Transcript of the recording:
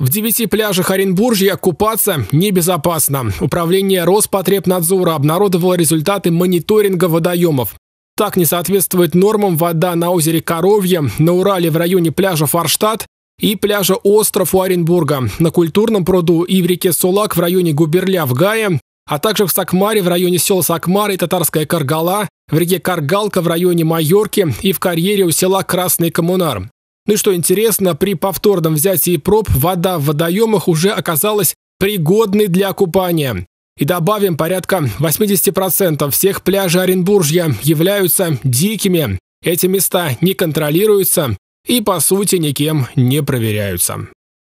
В девяти пляжах Оренбуржья купаться небезопасно. Управление Роспотребнадзора обнародовало результаты мониторинга водоемов. Так не соответствует нормам вода на озере Коровье, на Урале в районе пляжа Форштадт и пляжа Остров у Оренбурга, на Культурном пруду и в реке Сулак в районе Губерля в Гае, а также в Сакмаре в районе села Сакмара и Татарская Каргала, в реке Каргалка в районе Майорки и в карьере у села Красный Коммунар. Ну и что интересно, при повторном взятии проб вода в водоемах уже оказалась пригодной для купания. И добавим, порядка 80% всех пляжей Оренбуржья являются дикими. Эти места не контролируются и, по сути, никем не проверяются.